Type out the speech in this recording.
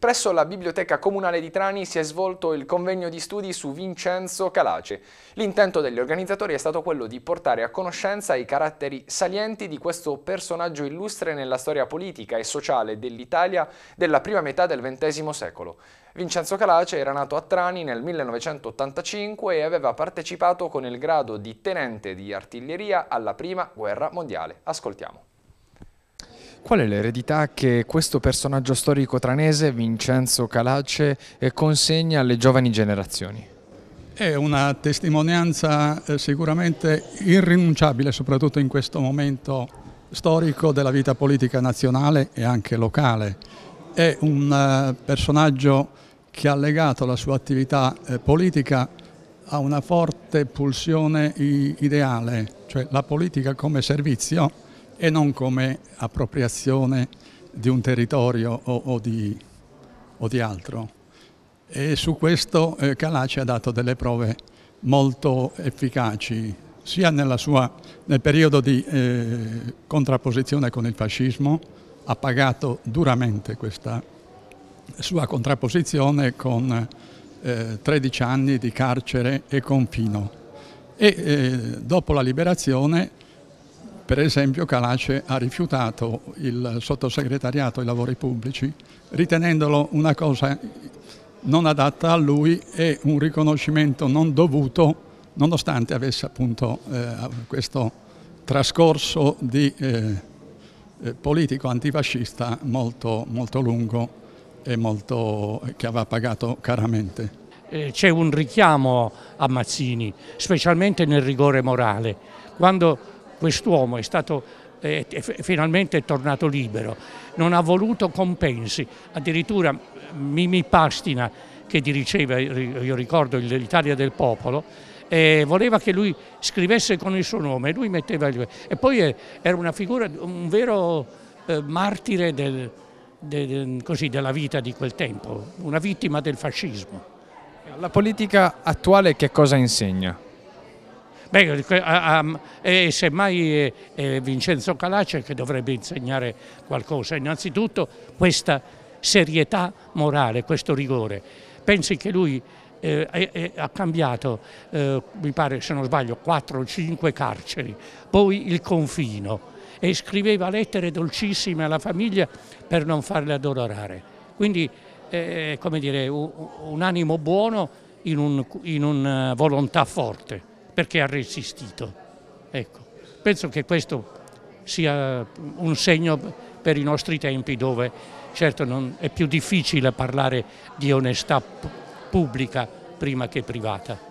Presso la Biblioteca Comunale di Trani si è svolto il convegno di studi su Vincenzo Calace. L'intento degli organizzatori è stato quello di portare a conoscenza i caratteri salienti di questo personaggio illustre nella storia politica e sociale dell'Italia della prima metà del XX secolo. Vincenzo Calace era nato a Trani nel 1985 e aveva partecipato con il grado di tenente di artiglieria alla prima guerra mondiale. Ascoltiamo. Qual è l'eredità che questo personaggio storico tranese, Vincenzo Calace, eh, consegna alle giovani generazioni? È una testimonianza eh, sicuramente irrinunciabile, soprattutto in questo momento storico della vita politica nazionale e anche locale. È un eh, personaggio che ha legato la sua attività politica a una forte pulsione ideale, cioè la politica come servizio e non come appropriazione di un territorio o, o, di, o di, altro. E su questo eh, Calaci ha dato delle prove molto efficaci, sia sua, nel periodo di eh, contrapposizione con il fascismo, ha pagato duramente questa sua contrapposizione con eh, 13 anni di carcere e confino. E eh, dopo la liberazione per esempio Calace ha rifiutato il sottosegretariato ai lavori pubblici ritenendolo una cosa non adatta a lui e un riconoscimento non dovuto nonostante avesse appunto eh, questo trascorso di, eh, eh politico antifascista molto, molto lungo e molto, che aveva pagato caramente. Eh, c'è un richiamo a Mazzini, specialmente nel rigore morale. Quando quest'uomo è stato eh, è, finalmente tornato libero, non ha voluto compensi, addirittura Mimi Pastina che dirigeva, io ricordo, l'Italia del Popolo, eh, voleva che lui scrivesse con il suo nome, lui metteva il... e poi era una figura, un vero eh, martire del, del, così, della vita di quel tempo, una vittima del fascismo. La politica attuale che cosa insegna? Beh, e semmai è Vincenzo Calace che dovrebbe insegnare qualcosa, innanzitutto questa serietà morale, questo rigore. Pensi che lui eh, eh, ha cambiato, eh, mi pare se non sbaglio, 4 o 5 carceri, poi il confino e scriveva lettere dolcissime alla famiglia per non farle addolorare. Quindi, eh, come dire, un, un animo buono in, un, in una eh, volontà forte perché ha resistito. Ecco, penso che questo sia un segno per i nostri tempi dove certo non, è più difficile parlare di onestà pubblica prima che privata.